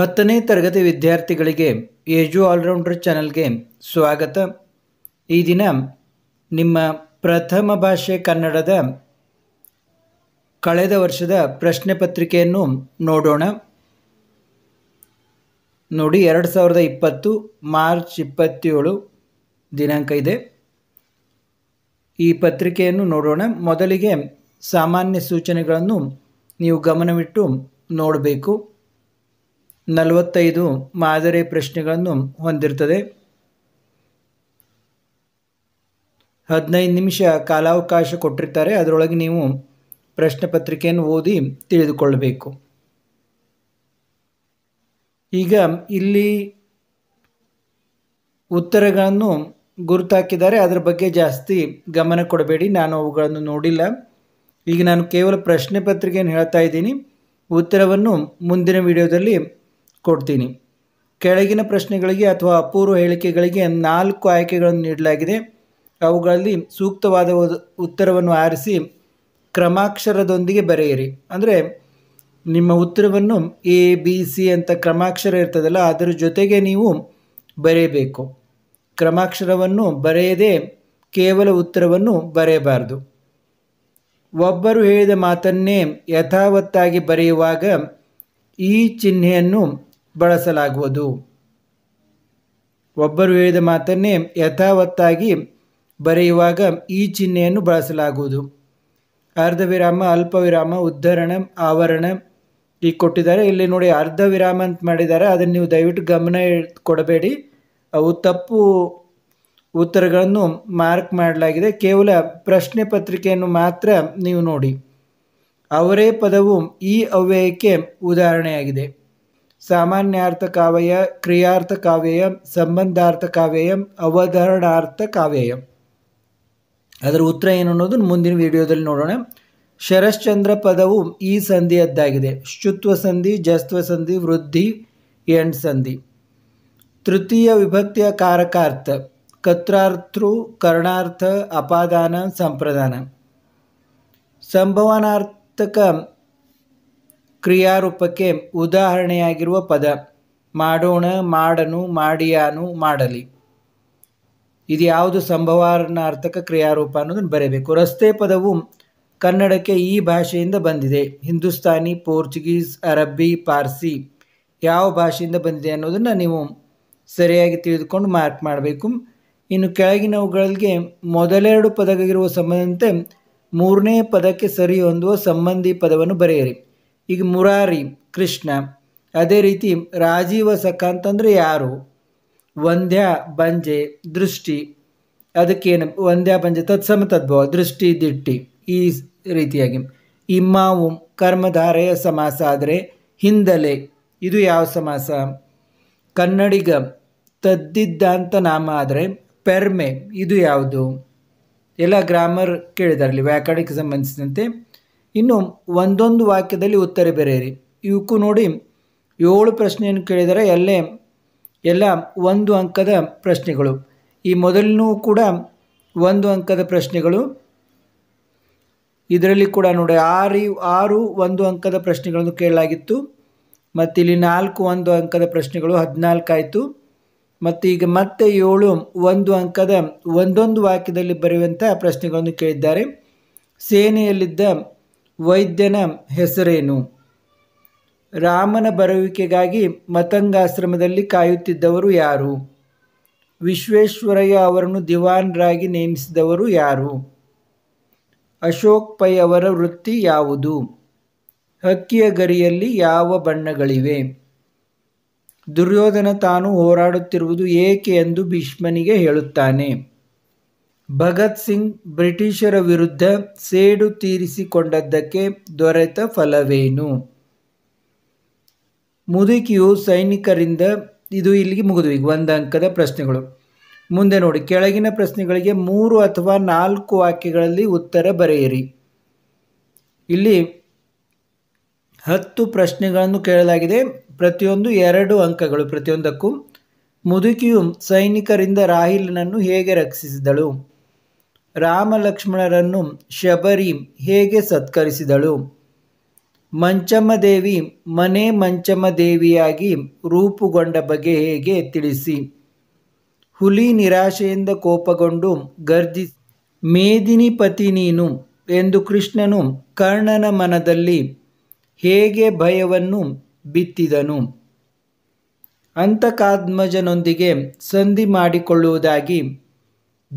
ಹತ್ತನೇ ತರಗತಿ ವಿದ್ಯಾರ್ಥಿಗಳಿಗೆ ಏಜು ಆಲ್ರೌಂಡರ್ ಚಾನಲ್ಗೆ ಸ್ವಾಗತ ಈ ದಿನ ನಿಮ್ಮ ಪ್ರಥಮ ಭಾಷೆ ಕನ್ನಡದ ಕಳೆದ ವರ್ಷದ ಪ್ರಶ್ನೆ ಪತ್ರಿಕೆಯನ್ನು ನೋಡೋಣ ನೋಡಿ ಎರಡು ಸಾವಿರದ ಇಪ್ಪತ್ತು ಮಾರ್ಚ್ ಇಪ್ಪತ್ತೇಳು ದಿನಾಂಕ ಇದೆ ಈ ಪತ್ರಿಕೆಯನ್ನು ನೋಡೋಣ ಮೊದಲಿಗೆ ಸಾಮಾನ್ಯ ಸೂಚನೆಗಳನ್ನು ನೀವು ಗಮನವಿಟ್ಟು ನೋಡಬೇಕು ನಲವತ್ತೈದು ಮಾದರಿ ಪ್ರಶ್ನೆಗಳನ್ನು ಹೊಂದಿರ್ತದೆ ಹದಿನೈದು ನಿಮಿಷ ಕಾಲಾವಕಾಶ ಕೊಟ್ಟಿರ್ತಾರೆ ಅದರೊಳಗೆ ನೀವು ಪ್ರಶ್ನೆ ಪತ್ರಿಕೆಯನ್ನು ಓದಿ ತಿಳಿದುಕೊಳ್ಳಬೇಕು ಈಗ ಇಲ್ಲಿ ಉತ್ತರಗಳನ್ನು ಗುರುತಾಕಿದ್ದಾರೆ ಅದರ ಬಗ್ಗೆ ಜಾಸ್ತಿ ಗಮನ ಕೊಡಬೇಡಿ ನಾನು ಅವುಗಳನ್ನು ನೋಡಿಲ್ಲ ಈಗ ನಾನು ಕೇವಲ ಪ್ರಶ್ನೆ ಪತ್ರಿಕೆಯನ್ನು ಹೇಳ್ತಾ ಇದ್ದೀನಿ ಉತ್ತರವನ್ನು ಮುಂದಿನ ವಿಡಿಯೋದಲ್ಲಿ ಕೊಡ್ತೀನಿ ಕೆಳಗಿನ ಪ್ರಶ್ನೆಗಳಿಗೆ ಅಥವಾ ಅಪೂರ್ವ ಹೇಳಿಕೆಗಳಿಗೆ ನಾಲ್ಕು ಆಯ್ಕೆಗಳನ್ನು ನೀಡಲಾಗಿದೆ ಅವುಗಳಲ್ಲಿ ಸೂಕ್ತವಾದ ಉತ್ತರವನ್ನು ಆರಿಸಿ ಕ್ರಮಾಕ್ಷರದೊಂದಿಗೆ ಬರೆಯಿರಿ ಅಂದರೆ ನಿಮ್ಮ ಉತ್ತರವನ್ನು ಎ ಬಿ ಸಿ ಅಂತ ಕ್ರಮಾಕ್ಷರ ಇರ್ತದಲ್ಲ ಅದರ ಜೊತೆಗೆ ನೀವು ಬರೆಯಬೇಕು ಕ್ರಮಾಕ್ಷರವನ್ನು ಬರೆಯದೆ ಕೇವಲ ಉತ್ತರವನ್ನು ಬರೆಯಬಾರದು ಒಬ್ಬರು ಹೇಳಿದ ಮಾತನ್ನೇ ಯಥಾವತ್ತಾಗಿ ಬರೆಯುವಾಗ ಈ ಚಿಹ್ನೆಯನ್ನು ಬಳಸಲಾಗುವುದು ಒಬ್ಬರು ಹೇಳಿದ ಮಾತನ್ನೇ ಯಥಾವತ್ತಾಗಿ ಬರೆಯುವಾಗ ಈ ಚಿಹ್ನೆಯನ್ನು ಬಳಸಲಾಗುವುದು ಅರ್ಧ ವಿರಾಮ ಅಲ್ಪ ವಿರಾಮ ಉದ್ಧರಣ ಆವರಣ ಈ ಕೊಟ್ಟಿದ್ದಾರೆ ಇಲ್ಲಿ ನೋಡಿ ಅರ್ಧ ವಿರಾಮ ಅಂತ ಮಾಡಿದ್ದಾರೆ ಅದನ್ನು ನೀವು ದಯವಿಟ್ಟು ಗಮನ ಕೊಡಬೇಡಿ ಅವು ತಪ್ಪು ಉತ್ತರಗಳನ್ನು ಮಾರ್ಕ್ ಮಾಡಲಾಗಿದೆ ಕೇವಲ ಪ್ರಶ್ನೆ ಪತ್ರಿಕೆಯನ್ನು ಮಾತ್ರ ನೀವು ನೋಡಿ ಅವರೇ ಪದವು ಈ ಅವ್ಯಯಕ್ಕೆ ಉದಾಹರಣೆಯಾಗಿದೆ ಸಾಮಾನ್ಯಾರ್ಥ ಕಾವ್ಯ ಕ್ರಿಯಾರ್ಥ ಸಂಬಂಧಾರ್ಥ ಕಾವ್ಯಯಂ ಅವಧರಣಾರ್ಥ ಕಾವ್ಯ ಅದರ ಉತ್ತರ ಏನು ಅನ್ನೋದು ಮುಂದಿನ ವಿಡಿಯೋದಲ್ಲಿ ನೋಡೋಣ ಶರಶ್ಚಂದ್ರ ಪದವು ಈ ಸಂಧಿಯದ್ದಾಗಿದೆ ಶುತ್ವ ಸಂಧಿ ಜಸ್ತ್ವ ಸಂಧಿ ವೃದ್ಧಿ ಎಂಡ್ ಸಂಧಿ ತೃತೀಯ ವಿಭಕ್ತಿಯ ಕಾರಕಾರ್ಥ ಕತ್ರಾರ್ಥೃ ಕರ್ಣಾರ್ಥ ಅಪಾದಾನ ಸಂಪ್ರದಾನ ಸಂಭವನಾರ್ಥಕ ಕ್ರಿಯಾರೂಪಕ್ಕೆ ಉದಾಹರಣೆಯಾಗಿರುವ ಪದ ಮಾಡೋಣ ಮಾಡನು ಮಾಡಿಯಾನು ಮಾಡಲಿ ಇದು ಯಾವುದು ಸಂಭವನಾರ್ಥಕ ಕ್ರಿಯಾರೂಪ ಅನ್ನೋದನ್ನು ಬರೆಯಬೇಕು ರಸ್ತೆ ಪದವು ಕನ್ನಡಕ್ಕೆ ಈ ಭಾಷೆಯಿಂದ ಬಂದಿದೆ ಹಿಂದೂಸ್ತಾನಿ ಪೋರ್ಚುಗೀಸ್ ಅರಬ್ಬಿ ಪಾರ್ಸಿ ಯಾವ ಭಾಷೆಯಿಂದ ಬಂದಿದೆ ಅನ್ನೋದನ್ನು ನೀವು ಸರಿಯಾಗಿ ತಿಳಿದುಕೊಂಡು ಮಾರ್ಕ್ ಮಾಡಬೇಕು ಇನ್ನು ಕೆಳಗಿನವುಗಳಿಗೆ ಮೊದಲೆರಡು ಪದಗಳಿರುವ ಸಂಬಂಧದಂತೆ ಮೂರನೇ ಪದಕ್ಕೆ ಸರಿ ಹೊಂದುವ ಸಂಬಂಧಿ ಪದವನ್ನು ಬರೆಯಿರಿ ಈಗ ಮುರಾರಿ ಕೃಷ್ಣ ಅದೇ ರೀತಿ ರಾಜೀವ ಸಖ ಅಂತಂದರೆ ಯಾರು ವಂದ್ಯ ಬಂಜೆ ದೃಷ್ಟಿ ಅದಕ್ಕೇನು ವಂದ್ಯ ಬಂಜೆ ತತ್ಸಮ ತದ್ಭವ ದೃಷ್ಟಿ ದಿಟ್ಟಿ ಈ ರೀತಿಯಾಗಿ ಇಮ್ಮಾವು ಕರ್ಮಧಾರೆಯ ಸಮಾಸ ಆದರೆ ಹಿಂದಲೆ ಇದು ಯಾವ ಸಮಾಸ ಕನ್ನಡಿಗ ತದ್ದಿದ್ದಂಥ ನಾಮ ಆದರೆ ಪೆರ್ಮೆ ಇದು ಯಾವುದು ಎಲ್ಲ ಗ್ರಾಮರ್ ಕೇಳಿದಾರಲ್ಲಿ ವ್ಯಾಕರಣಕ್ಕೆ ಸಂಬಂಧಿಸಿದಂತೆ ಇನ್ನು ಒಂದೊಂದು ವಾಕ್ಯದಲ್ಲಿ ಉತ್ತರ ಬರೆಯಿರಿ ಇವಕ್ಕೂ ನೋಡಿ ಏಳು ಪ್ರಶ್ನೆಯನ್ನು ಕೇಳಿದರೆ ಎಲ್ಲೇ ಎಲ್ಲ ಒಂದು ಅಂಕದ ಪ್ರಶ್ನೆಗಳು ಈ ಮೊದಲಿನೂ ಕೂಡ ಒಂದು ಅಂಕದ ಪ್ರಶ್ನೆಗಳು ಇದರಲ್ಲಿ ಕೂಡ ನೋಡಿ ಆರು ಆರು ಒಂದು ಅಂಕದ ಪ್ರಶ್ನೆಗಳನ್ನು ಕೇಳಲಾಗಿತ್ತು ಮತ್ತು ಇಲ್ಲಿ ನಾಲ್ಕು ಒಂದು ಅಂಕದ ಪ್ರಶ್ನೆಗಳು ಹದಿನಾಲ್ಕಾಯಿತು ಮತ್ತು ಈಗ ಮತ್ತೆ ಏಳು ಒಂದು ಅಂಕದ ಒಂದೊಂದು ವಾಕ್ಯದಲ್ಲಿ ಬರೆಯುವಂಥ ಪ್ರಶ್ನೆಗಳನ್ನು ಕೇಳಿದ್ದಾರೆ ಸೇನೆಯಲ್ಲಿದ್ದ ವೈದ್ಯನ ಹೆಸರೇನು ರಾಮನ ಬರುವಿಕೆಗಾಗಿ ಮತಂಗಾಶ್ರಮದಲ್ಲಿ ಕಾಯುತ್ತಿದ್ದವರು ಯಾರು ವಿಶ್ವೇಶ್ವರಯ್ಯ ಅವರನ್ನು ದಿವಾನ್ರಾಗಿ ನೇಮಿಸಿದವರು ಯಾರು ಅಶೋಕ್ ಪೈ ಅವರ ವೃತ್ತಿ ಯಾವುದು ಹಕ್ಕಿಯ ಗರಿಯಲ್ಲಿ ಯಾವ ಬಣ್ಣಗಳಿವೆ ದುರ್ಯೋಧನ ತಾನು ಹೋರಾಡುತ್ತಿರುವುದು ಏಕೆ ಎಂದು ಭೀಷ್ಮನಿಗೆ ಹೇಳುತ್ತಾನೆ ಭಗತ್ ಸಿಂಗ್ ಬ್ರಿಟಿಷರ ವಿರುದ್ಧ ಸೇಡು ತೀರಿಸಿಕೊಂಡದ್ದಕ್ಕೆ ದೊರೆತ ಫಲವೇನು ಮುದುಕಿಯು ಸೈನಿಕರಿಂದ ಇದು ಇಲ್ಲಿಗೆ ಮುಗಿದು ಈಗ ಒಂದು ಅಂಕದ ಪ್ರಶ್ನೆಗಳು ಮುಂದೆ ನೋಡಿ ಕೆಳಗಿನ ಪ್ರಶ್ನೆಗಳಿಗೆ ಮೂರು ಅಥವಾ ನಾಲ್ಕು ವಾಕ್ಯಗಳಲ್ಲಿ ಉತ್ತರ ಬರೆಯಿರಿ ಇಲ್ಲಿ ಹತ್ತು ಪ್ರಶ್ನೆಗಳನ್ನು ಕೇಳಲಾಗಿದೆ ಪ್ರತಿಯೊಂದು ಎರಡು ಅಂಕಗಳು ಪ್ರತಿಯೊಂದಕ್ಕೂ ಮುದುಕಿಯು ಸೈನಿಕರಿಂದ ರಾಹಿಲನನ್ನು ಹೇಗೆ ರಕ್ಷಿಸಿದಳು ರಾಮಲಕ್ಷ್ಮಣರನ್ನು ಶಬರಿ ಹೇಗೆ ಸತ್ಕರಿಸಿದಳು ಮಂಚಮ್ಮದೇವಿ ಮನೆ ದೇವಿಯಾಗಿ ರೂಪುಗೊಂಡ ಬಗ್ಗೆ ಹೇಗೆ ತಿಳಿಸಿ ಹುಲಿ ನಿರಾಶೆಯಿಂದ ಕೋಪಗೊಂಡು ಗರ್ಜಿ ಮೇದಿನಿ ಪತಿ ನೀನು ಎಂದು ಕೃಷ್ಣನು ಕರ್ಣನ ಮನದಲ್ಲಿ ಹೇಗೆ ಭಯವನ್ನು ಬಿತ್ತಿದನು ಅಂತಕಾದ್ಮಜನೊಂದಿಗೆ ಸಂಧಿ ಮಾಡಿಕೊಳ್ಳುವುದಾಗಿ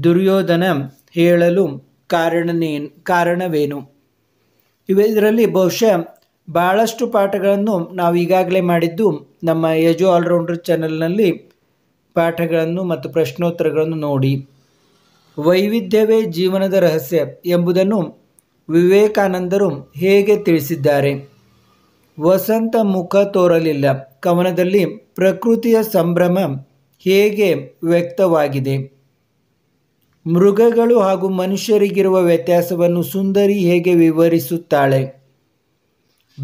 ದುರ್ಯೋಧನ ಹೇಳಲು ಕಾರಣನೇ ಕಾರಣವೇನು ಇವೆ ಇದರಲ್ಲಿ ಬಹುಶಃ ಭಾಳಷ್ಟು ಪಾಠಗಳನ್ನು ನಾವು ಈಗಾಗಲೇ ಮಾಡಿದ್ದು ನಮ್ಮ ಯಜು ಆಲ್ರೌಂಡರ್ ಚಾನಲ್ನಲ್ಲಿ ಪಾಠಗಳನ್ನು ಮತ್ತು ಪ್ರಶ್ನೋತ್ತರಗಳನ್ನು ನೋಡಿ ವೈವಿಧ್ಯವೇ ಜೀವನದ ರಹಸ್ಯ ಎಂಬುದನ್ನು ವಿವೇಕಾನಂದರು ಹೇಗೆ ತಿಳಿಸಿದ್ದಾರೆ ವಸಂತ ಮುಖ ತೋರಲಿಲ್ಲ ಕವನದಲ್ಲಿ ಪ್ರಕೃತಿಯ ಸಂಭ್ರಮ ಹೇಗೆ ವ್ಯಕ್ತವಾಗಿದೆ ಮೃಗಗಳು ಹಾಗೂ ಮನುಷ್ಯರಿಗಿರುವ ವ್ಯತ್ಯಾಸವನ್ನು ಸುಂದರಿ ಹೇಗೆ ವಿವರಿಸುತ್ತಾಳೆ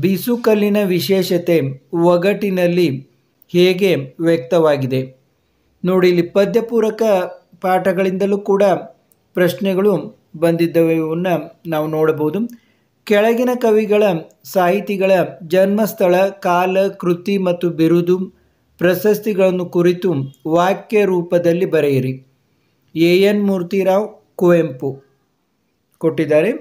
ಬಿಸುಕಲ್ಲಿನ ವಿಶೇಷತೆ ಒಗಟಿನಲ್ಲಿ ಹೇಗೆ ವ್ಯಕ್ತವಾಗಿದೆ ನೋಡಿ ಇಲ್ಲಿ ಪದ್ಯಪೂರಕ ಪಾಠಗಳಿಂದಲೂ ಕೂಡ ಪ್ರಶ್ನೆಗಳು ಬಂದಿದ್ದವು ನಾವು ನೋಡಬಹುದು ಕೆಳಗಿನ ಕವಿಗಳ ಸಾಹಿತಿಗಳ ಜನ್ಮಸ್ಥಳ ಕಾಲ ಕೃತಿ ಮತ್ತು ಬಿರುದು ಪ್ರಶಸ್ತಿಗಳನ್ನು ಕುರಿತು ವಾಕ್ಯ ರೂಪದಲ್ಲಿ ಬರೆಯಿರಿ ಎ ಎನ್ ಮೂರ್ತಿರಾವ್ ಕುವೆಂಪು ಕೊಟ್ಟಿದ್ದಾರೆ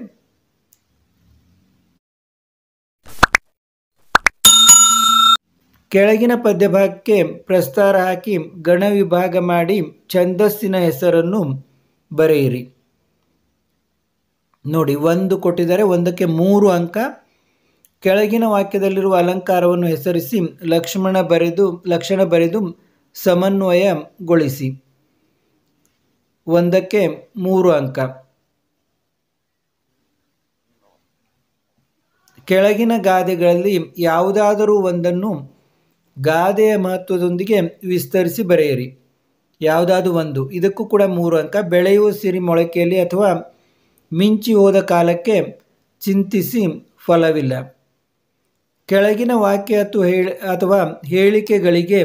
ಕೆಳಗಿನ ಪದ್ಯಭಾಗಕ್ಕೆ ಪ್ರಸ್ತಾರ ಹಾಕಿ ಗಣ ವಿಭಾಗ ಮಾಡಿ ಛಂದಸ್ಸಿನ ಹೆಸರನ್ನು ಬರೆಯಿರಿ ನೋಡಿ ಒಂದು ಕೊಟ್ಟಿದ್ದಾರೆ ಒಂದಕ್ಕೆ ಮೂರು ಅಂಕ ಕೆಳಗಿನ ವಾಕ್ಯದಲ್ಲಿರುವ ಅಲಂಕಾರವನ್ನು ಹೆಸರಿಸಿ ಲಕ್ಷ್ಮಣ ಬರೆದು ಲಕ್ಷಣ ಬರೆದು ಸಮನ್ವಯಗೊಳಿಸಿ ಒಂದಕ್ಕೆ ಮೂರು ಅಂಕ ಕೆಳಗಿನ ಗಾದೆಗಳಲ್ಲಿ ಯಾವುದಾದರೂ ಒಂದನ್ನು ಗಾದೆಯ ಮಹತ್ವದೊಂದಿಗೆ ವಿಸ್ತರಿಸಿ ಬರೆಯಿರಿ ಯಾವುದಾದ್ರೂ ಒಂದು ಇದಕ್ಕೂ ಕೂಡ ಮೂರು ಅಂಕ ಬೆಳೆಯುವ ಸಿರಿ ಮೊಳಕೆಯಲ್ಲಿ ಅಥವಾ ಮಿಂಚಿ ಹೋದ ಕಾಲಕ್ಕೆ ಚಿಂತಿಸಿ ಫಲವಿಲ್ಲ ಕೆಳಗಿನ ವಾಕ್ಯ ಅಥವಾ ಹೇಳಿ ಅಥವಾ ಹೇಳಿಕೆಗಳಿಗೆ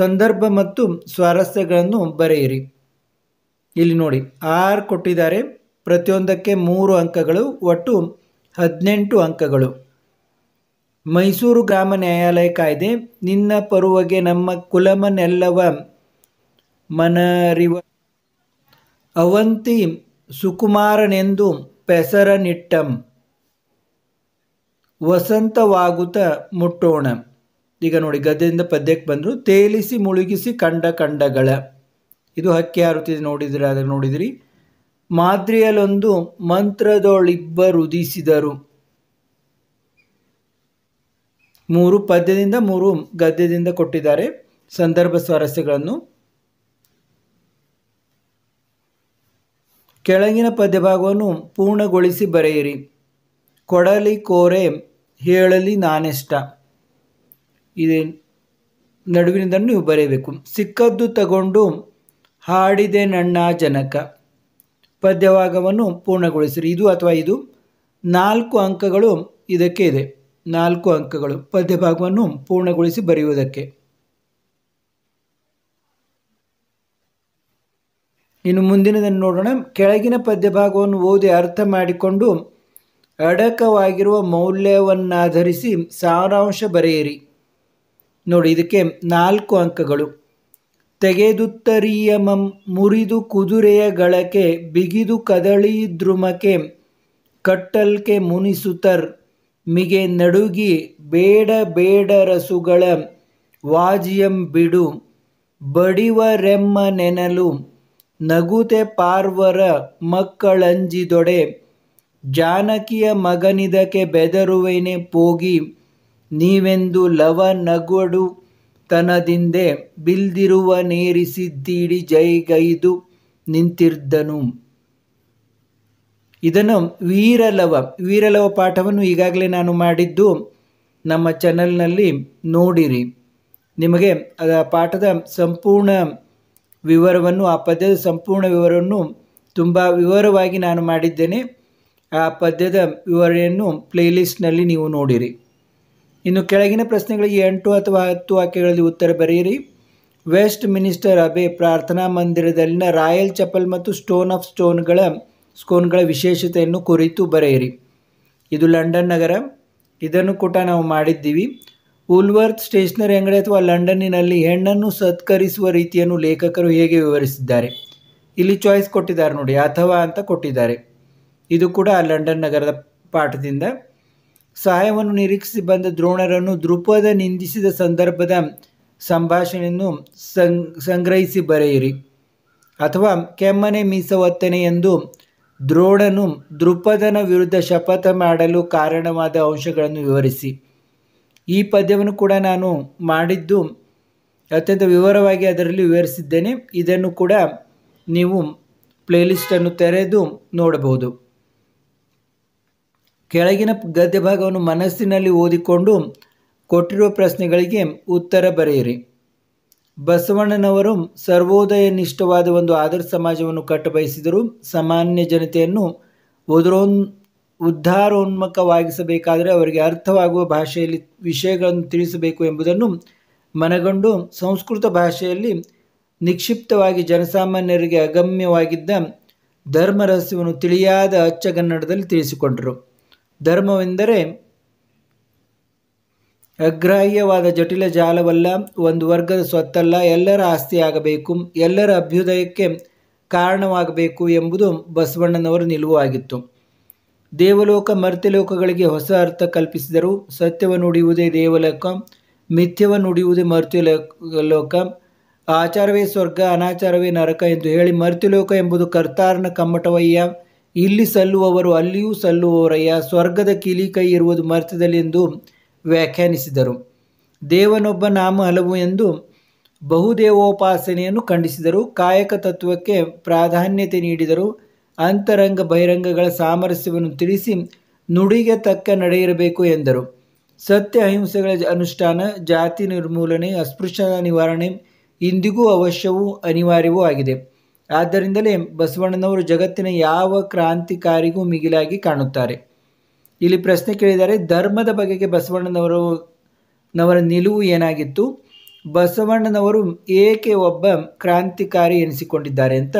ಸಂದರ್ಭ ಮತ್ತು ಸ್ವಾರಸ್ಯಗಳನ್ನು ಬರೆಯಿರಿ ಇಲ್ಲಿ ನೋಡಿ ಆರು ಕೊಟ್ಟಿದ್ದಾರೆ ಪ್ರತಿಯೊಂದಕ್ಕೆ ಮೂರು ಅಂಕಗಳು ಒಟ್ಟು ಹದಿನೆಂಟು ಅಂಕಗಳು ಮೈಸೂರು ಗ್ರಾಮ ನ್ಯಾಯಾಲಯ ಕಾಯ್ದೆ ನಿನ್ನ ಪರುವಗೆ ನಮ್ಮ ಕುಲಮನೆಲ್ಲವ ಮನರಿವ ಅವಂತಿ ಸುಕುಮಾರನೆಂದು ಪೆಸರನಿಟ್ಟಂ ವಸಂತವಾಗುತ್ತ ಮುಟ್ಟೋಣ ಈಗ ನೋಡಿ ಗದ್ದೆಯಿಂದ ಪದ್ಯಕ್ಕೆ ಬಂದರು ತೇಲಿಸಿ ಮುಳುಗಿಸಿ ಕಂಡ ಕಂಡಗಳ ಇದು ಹಕ್ಕಿ ಹಾರುತ್ತಿದೆ ನೋಡಿದ್ರೆ ಆದರೆ ನೋಡಿದಿರಿ ಮಾದ್ರಿಯಲ್ಲೊಂದು ಮಂತ್ರದೊಳಿಬ್ಬರುದಿಸಿದರು ಮೂರು ಪದ್ಯದಿಂದ ಮೂರು ಗದ್ಯದಿಂದ ಕೊಟ್ಟಿದ್ದಾರೆ ಸಂದರ್ಭ ಸ್ವಾರಸ್ಯಗಳನ್ನು ಕೆಳಗಿನ ಪದ್ಯಭಾಗವನ್ನು ಪೂರ್ಣಗೊಳಿಸಿ ಬರೆಯಿರಿ ಕೊಡಲಿ ಕೋರೆ ಹೇಳಲಿ ನಾನೆಷ್ಟ ಇದೇ ನಡುವಿನಿಂದಲೂ ನೀವು ಬರೆಯಬೇಕು ಸಿಕ್ಕದ್ದು ತಗೊಂಡು ಹಾಡಿದೆ ನನ್ನ ಜನಕ ಪದ್ಯವಾಗವನ್ನು ಪೂರ್ಣಗೊಳಿಸಿರಿ ಇದು ಅಥವಾ ಇದು ನಾಲ್ಕು ಅಂಕಗಳು ಇದಕ್ಕೆ ಇದೆ ನಾಲ್ಕು ಅಂಕಗಳು ಪದ್ಯಭಾಗವನ್ನು ಪೂರ್ಣಗೊಳಿಸಿ ಬರೆಯುವುದಕ್ಕೆ ಇನ್ನು ಮುಂದಿನದನ್ನು ನೋಡೋಣ ಕೆಳಗಿನ ಪದ್ಯಭಾಗವನ್ನು ಓದಿ ಅರ್ಥ ಮಾಡಿಕೊಂಡು ಅಡಕವಾಗಿರುವ ಮೌಲ್ಯವನ್ನಾಧರಿಸಿ ಸಾರಾಂಶ ಬರೆಯಿರಿ ನೋಡಿ ಇದಕ್ಕೆ ನಾಲ್ಕು ಅಂಕಗಳು ತೆಗೆದುತ್ತರಿಯಮಂ ಮುರಿದು ಕುದುರೆಯ ಗಳಕೆ ಬಿಗಿದು ಕದಳಿದ್ರುಮಕೆ ಕಟ್ಟಲ್ಕೆ ಮುನಿಸುತ್ತರ್ ಮಿಗೆ ನಡುಗಿ ಬೇಡ ಬೇಡ ರಸುಗಳ ವಾಜಿಯಂ ಬಿಡು ಬಡಿವರೆಮ್ಮ ನೆನಲು ನಗುತೆ ಪಾರ್ವರ ಮಕ್ಕಳಂಜಿದೊಡೆ ಜಾನಕಿಯ ಮಗನಿದಕ್ಕೆ ಬೆದರುವೆನೆ ಪೋಗಿ ನೀವೆಂದು ಲವ ನಗುಡು ತನದಿಂದೆ ಬಿಲ್ದಿರುವ ನೇರಿಸಿದ್ದೀಡಿ ಜೈಗೈದು ನಿಂತಿರ್ದನು ಇದನ್ನು ವೀರಲವ ವೀರಲವ ಪಾಠವನ್ನು ಈಗಾಗಲೇ ನಾನು ಮಾಡಿದ್ದು ನಮ್ಮ ಚಾನಲ್ನಲ್ಲಿ ನೋಡಿರಿ ನಿಮಗೆ ಆ ಪಾಠದ ಸಂಪೂರ್ಣ ವಿವರವನ್ನು ಆ ಪದ್ಯದ ಸಂಪೂರ್ಣ ವಿವರವನ್ನು ತುಂಬ ವಿವರವಾಗಿ ನಾನು ಮಾಡಿದ್ದೇನೆ ಆ ಪದ್ಯದ ವಿವರಣೆಯನ್ನು ಪ್ಲೇಲಿಸ್ಟ್ನಲ್ಲಿ ನೀವು ನೋಡಿರಿ ಇನ್ನು ಕೆಳಗಿನ ಪ್ರಶ್ನೆಗಳಿಗೆ ಎಂಟು ಅಥವಾ ಹತ್ತು ವಾಕ್ಯಗಳಲ್ಲಿ ಉತ್ತರ ಬರೆಯಿರಿ ವೆಸ್ಟ್ ಮಿನಿಸ್ಟರ್ ಅಬೆ ಪ್ರಾರ್ಥನಾ ಮಂದಿರದಲ್ಲಿನ ರಾಯಲ್ ಚಪಲ್ ಮತ್ತು ಸ್ಟೋನ್ ಆಫ್ ಸ್ಟೋನ್ಗಳ ಸ್ಕೋನ್ಗಳ ವಿಶೇಷತೆಯನ್ನು ಕುರಿತು ಬರೆಯಿರಿ ಇದು ಲಂಡನ್ ನಗರ ಇದನ್ನು ಕೂಡ ನಾವು ಮಾಡಿದ್ದೀವಿ ಉಲ್ವರ್ತ್ ಸ್ಟೇಷನರಿ ಅಂಗಡಿ ಅಥವಾ ಲಂಡನ್ನಿನಲ್ಲಿ ಹೆಣ್ಣನ್ನು ಸತ್ಕರಿಸುವ ರೀತಿಯನ್ನು ಲೇಖಕರು ಹೇಗೆ ವಿವರಿಸಿದ್ದಾರೆ ಇಲ್ಲಿ ಚಾಯ್ಸ್ ಕೊಟ್ಟಿದ್ದಾರೆ ನೋಡಿ ಅಥವಾ ಅಂತ ಕೊಟ್ಟಿದ್ದಾರೆ ಇದು ಕೂಡ ಲಂಡನ್ ನಗರದ ಪಾಠದಿಂದ ಸಹಾಯವನ್ನು ನಿರೀಕ್ಷಿಸಿ ಬಂದ ದ್ರೋಣರನ್ನು ದೃಪದ ನಿಂದಿಸಿದ ಸಂದರ್ಭದ ಸಂಭಾಷಣೆಯನ್ನು ಸಂ ಸಂಗ್ರಹಿಸಿ ಬರೆಯಿರಿ ಅಥವಾ ಕೆಮ್ಮನೆ ಮೀಸವತ್ತನೆ ಎಂದು ದ್ರೋಣನು ದೃಪದನ ವಿರುದ್ಧ ಶಪಥ ಮಾಡಲು ಕಾರಣವಾದ ಅಂಶಗಳನ್ನು ವಿವರಿಸಿ ಈ ಪದ್ಯವನ್ನು ಕೂಡ ನಾನು ಮಾಡಿದ್ದು ಅತ್ಯಂತ ವಿವರವಾಗಿ ಅದರಲ್ಲಿ ವಿವರಿಸಿದ್ದೇನೆ ಇದನ್ನು ಕೂಡ ನೀವು ಪ್ಲೇಲಿಸ್ಟನ್ನು ತೆರೆದು ನೋಡಬಹುದು ಕೆಳಗಿನ ಗದ್ಯ ಭಾಗವನ್ನು ಮನಸ್ಸಿನಲ್ಲಿ ಓದಿಕೊಂಡು ಕೊಟ್ಟಿರುವ ಪ್ರಶ್ನೆಗಳಿಗೆ ಉತ್ತರ ಬರೆಯಿರಿ ಬಸವಣ್ಣನವರು ಸರ್ವೋದಯ ನಿಷ್ಠವಾದ ಒಂದು ಆದರ್ಶ ಸಮಾಜವನ್ನು ಕಟ್ಟಬಯಸಿದರು ಸಾಮಾನ್ಯ ಜನತೆಯನ್ನು ಉದರೋನ್ ಉದ್ಧಾರೋನ್ಮುಖವಾಗಿಸಬೇಕಾದರೆ ಅವರಿಗೆ ಅರ್ಥವಾಗುವ ಭಾಷೆಯಲ್ಲಿ ವಿಷಯಗಳನ್ನು ತಿಳಿಸಬೇಕು ಎಂಬುದನ್ನು ಮನಗಂಡು ಸಂಸ್ಕೃತ ಭಾಷೆಯಲ್ಲಿ ನಿಕ್ಷಿಪ್ತವಾಗಿ ಜನಸಾಮಾನ್ಯರಿಗೆ ಅಗಮ್ಯವಾಗಿದ್ದ ಧರ್ಮ ರಹಸ್ಯವನ್ನು ತಿಳಿಯಾದ ಅಚ್ಚಗನ್ನಡದಲ್ಲಿ ತಿಳಿಸಿಕೊಂಡರು ಧರ್ಮವೆಂದರೆ ಅಗ್ರಾಹ್ಯವಾದ ಜಟಿಲ ಜಾಲವಲ್ಲ ಒಂದು ವರ್ಗದ ಸ್ವತ್ತಲ್ಲ ಎಲ್ಲರ ಆಸ್ತಿಯಾಗಬೇಕು ಎಲ್ಲರ ಅಭ್ಯುದಯಕ್ಕೆ ಕಾರಣವಾಗಬೇಕು ಎಂಬುದು ಬಸವಣ್ಣನವರ ನಿಲುವಾಗಿತ್ತು ದೇವಲೋಕ ಮರ್ತ್ಯಲೋಕಗಳಿಗೆ ಹೊಸ ಅರ್ಥ ಕಲ್ಪಿಸಿದರು ಸತ್ಯವನ್ನು ಉಡಿಯುವುದೇ ದೇವಲೋಕ ಮಿಥ್ಯವನ್ನು ನುಡಿಯುವುದೇ ಮರ್ತ್ಯಲೋಕ ಆಚಾರವೇ ಸ್ವರ್ಗ ಅನಾಚಾರವೇ ನರಕ ಎಂದು ಹೇಳಿ ಮರ್ತ್ಯಲೋಕ ಎಂಬುದು ಕರ್ತಾರನ ಕಮ್ಮಟವಯ್ಯ ಇಲ್ಲಿ ಸಲ್ಲುವವರು ಅಲ್ಲಿಯೂ ಸಲ್ಲುವವರಯ್ಯ ಸ್ವರ್ಗದ ಕಿಲಿ ಕೈ ಇರುವುದು ಎಂದು ವ್ಯಾಖ್ಯಾನಿಸಿದರು ದೇವನೊಬ್ಬ ನಾಮ ಹಲವು ಎಂದು ಬಹುದೇವೋಪಾಸನೆಯನ್ನು ಖಂಡಿಸಿದರು ಕಾಯಕ ತತ್ವಕ್ಕೆ ಪ್ರಾಧಾನ್ಯತೆ ನೀಡಿದರು ಅಂತರಂಗ ಬಹಿರಂಗಗಳ ಸಾಮರಸ್ಯವನ್ನು ತಿಳಿಸಿ ನುಡಿಗೆ ತಕ್ಕ ನಡೆಯಿರಬೇಕು ಎಂದರು ಸತ್ಯ ಅಹಿಂಸೆಗಳ ಅನುಷ್ಠಾನ ಜಾತಿ ನಿರ್ಮೂಲನೆ ಅಸ್ಪೃಶ್ಯತಾ ನಿವಾರಣೆ ಇಂದಿಗೂ ಅವಶ್ಯವೂ ಅನಿವಾರ್ಯವೂ ಆಗಿದೆ ಆದ್ದರಿಂದಲೇ ಬಸವಣ್ಣನವರು ಜಗತ್ತಿನ ಯಾವ ಕ್ರಾಂತಿಕಾರಿಗೂ ಮಿಗಿಲಾಗಿ ಕಾಣುತ್ತಾರೆ ಇಲ್ಲಿ ಪ್ರಶ್ನೆ ಕೇಳಿದ್ದಾರೆ ಧರ್ಮದ ಬಗೆಗೆ ಬಸವಣ್ಣನವರು ನವರ ನಿಲುವು ಏನಾಗಿತ್ತು ಬಸವಣ್ಣನವರು ಏಕೆ ಒಬ್ಬ ಕ್ರಾಂತಿಕಾರಿ ಎನಿಸಿಕೊಂಡಿದ್ದಾರೆ ಅಂತ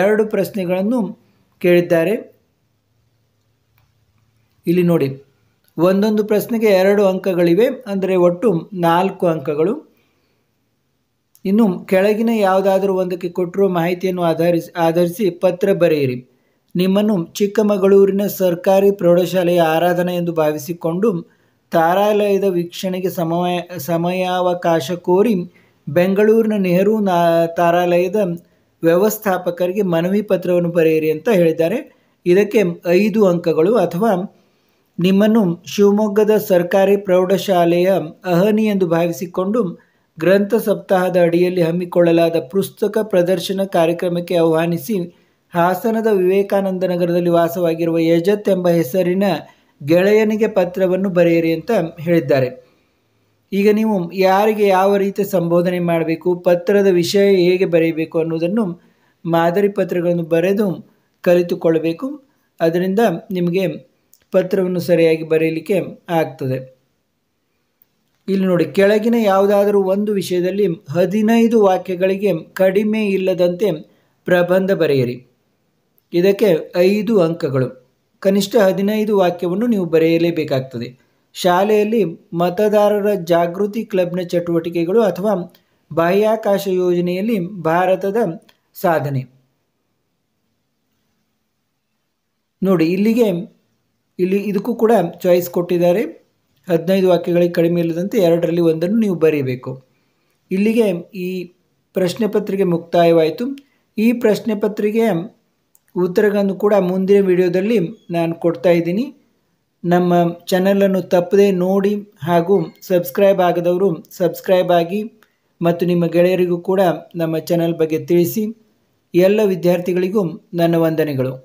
ಎರಡು ಪ್ರಶ್ನೆಗಳನ್ನು ಕೇಳಿದ್ದಾರೆ ಇಲ್ಲಿ ನೋಡಿ ಒಂದೊಂದು ಪ್ರಶ್ನೆಗೆ ಎರಡು ಅಂಕಗಳಿವೆ ಅಂದರೆ ಒಟ್ಟು ನಾಲ್ಕು ಅಂಕಗಳು ಇನ್ನು ಕೆಳಗಿನ ಯಾವುದಾದರೂ ಒಂದಕ್ಕೆ ಕೊಟ್ಟಿರುವ ಮಾಹಿತಿಯನ್ನು ಆಧರಿಸಿ ಆಧರಿಸಿ ಪತ್ರ ಬರೆಯಿರಿ ನಿಮ್ಮನ್ನು ಚಿಕ್ಕಮಗಳೂರಿನ ಸರ್ಕಾರಿ ಪ್ರೌಢಶಾಲೆಯ ಆರಾಧನೆ ಎಂದು ಭಾವಿಸಿಕೊಂಡು ತಾರಾಲಯದ ವೀಕ್ಷಣೆಗೆ ಸಮಯ ಸಮಯಾವಕಾಶ ಕೋರಿ ಬೆಂಗಳೂರಿನ ನೆಹರು ತಾರಾಲಯದ ವ್ಯವಸ್ಥಾಪಕರಿಗೆ ಮನವಿ ಪತ್ರವನ್ನು ಬರೆಯಿರಿ ಅಂತ ಹೇಳಿದ್ದಾರೆ ಇದಕ್ಕೆ ಐದು ಅಂಕಗಳು ಅಥವಾ ನಿಮ್ಮನ್ನು ಶಿವಮೊಗ್ಗದ ಸರ್ಕಾರಿ ಪ್ರೌಢಶಾಲೆಯ ಅಹನಿ ಎಂದು ಭಾವಿಸಿಕೊಂಡು ಗ್ರಂಥ ಸಪ್ತಾಹದ ಅಡಿಯಲ್ಲಿ ಹಮ್ಮಿಕೊಳ್ಳಲಾದ ಪುಸ್ತಕ ಪ್ರದರ್ಶನ ಕಾರ್ಯಕ್ರಮಕ್ಕೆ ಆಹ್ವಾನಿಸಿ ಹಾಸನದ ವಿವೇಕಾನಂದ ನಗರದಲ್ಲಿ ವಾಸವಾಗಿರುವ ಯಜತ್ ಎಂಬ ಹೆಸರಿನ ಗೆಳೆಯನಿಗೆ ಪತ್ರವನ್ನು ಬರೆಯಿರಿ ಅಂತ ಹೇಳಿದ್ದಾರೆ ಈಗ ನೀವು ಯಾರಿಗೆ ಯಾವ ರೀತಿ ಸಂಬೋಧನೆ ಮಾಡಬೇಕು ಪತ್ರದ ವಿಷಯ ಹೇಗೆ ಬರೆಯಬೇಕು ಅನ್ನೋದನ್ನು ಮಾದರಿ ಪತ್ರಗಳನ್ನು ಬರೆದು ಕಲಿತುಕೊಳ್ಳಬೇಕು ಅದರಿಂದ ನಿಮಗೆ ಪತ್ರವನ್ನು ಸರಿಯಾಗಿ ಬರೆಯಲಿಕ್ಕೆ ಆಗ್ತದೆ ಇಲ್ಲಿ ನೋಡಿ ಕೆಳಗಿನ ಯಾವುದಾದರೂ ಒಂದು ವಿಷಯದಲ್ಲಿ ಹದಿನೈದು ವಾಕ್ಯಗಳಿಗೆ ಕಡಿಮೆ ಇಲ್ಲದಂತೆ ಪ್ರಬಂಧ ಬರೆಯಿರಿ ಇದಕ್ಕೆ ಐದು ಅಂಕಗಳು ಕನಿಷ್ಠ ಹದಿನೈದು ವಾಕ್ಯವನ್ನು ನೀವು ಬರೆಯಲೇಬೇಕಾಗ್ತದೆ ಶಾಲೆಯಲ್ಲಿ ಮತದಾರರ ಜಾಗೃತಿ ಕ್ಲಬ್ನ ಚಟುವಟಿಕೆಗಳು ಅಥವಾ ಬಾಹ್ಯಾಕಾಶ ಯೋಜನೆಯಲ್ಲಿ ಭಾರತದ ಸಾಧನೆ ನೋಡಿ ಇಲ್ಲಿಗೆ ಇಲ್ಲಿ ಇದಕ್ಕೂ ಕೂಡ ಚಾಯ್ಸ್ ಕೊಟ್ಟಿದ್ದಾರೆ ಹದಿನೈದು ವಾಕ್ಯಗಳಿಗೆ ಕಡಿಮೆ ಇಲ್ಲದಂತೆ ಎರಡರಲ್ಲಿ ಒಂದನ್ನು ನೀವು ಬರೀಬೇಕು ಇಲ್ಲಿಗೆ ಈ ಪ್ರಶ್ನೆ ಪತ್ರಿಕೆ ಮುಕ್ತಾಯವಾಯಿತು ಈ ಪ್ರಶ್ನೆ ಪತ್ರಿಕೆ ಉತ್ತರಗಳನ್ನು ಕೂಡ ಮುಂದಿನ ವಿಡಿಯೋದಲ್ಲಿ ನಾನು ಕೊಡ್ತಾ ಇದ್ದೀನಿ ನಮ್ಮ ಚಾನಲನ್ನು ತಪ್ಪದೇ ನೋಡಿ ಹಾಗೂ ಸಬ್ಸ್ಕ್ರೈಬ್ ಆಗದವರು ಸಬ್ಸ್ಕ್ರೈಬ್ ಆಗಿ ಮತ್ತು ನಿಮ್ಮ ಗೆಳೆಯರಿಗೂ ಕೂಡ ನಮ್ಮ ಚಾನಲ್ ಬಗ್ಗೆ ತಿಳಿಸಿ ಎಲ್ಲ ವಿದ್ಯಾರ್ಥಿಗಳಿಗೂ ನನ್ನ ವಂದನೆಗಳು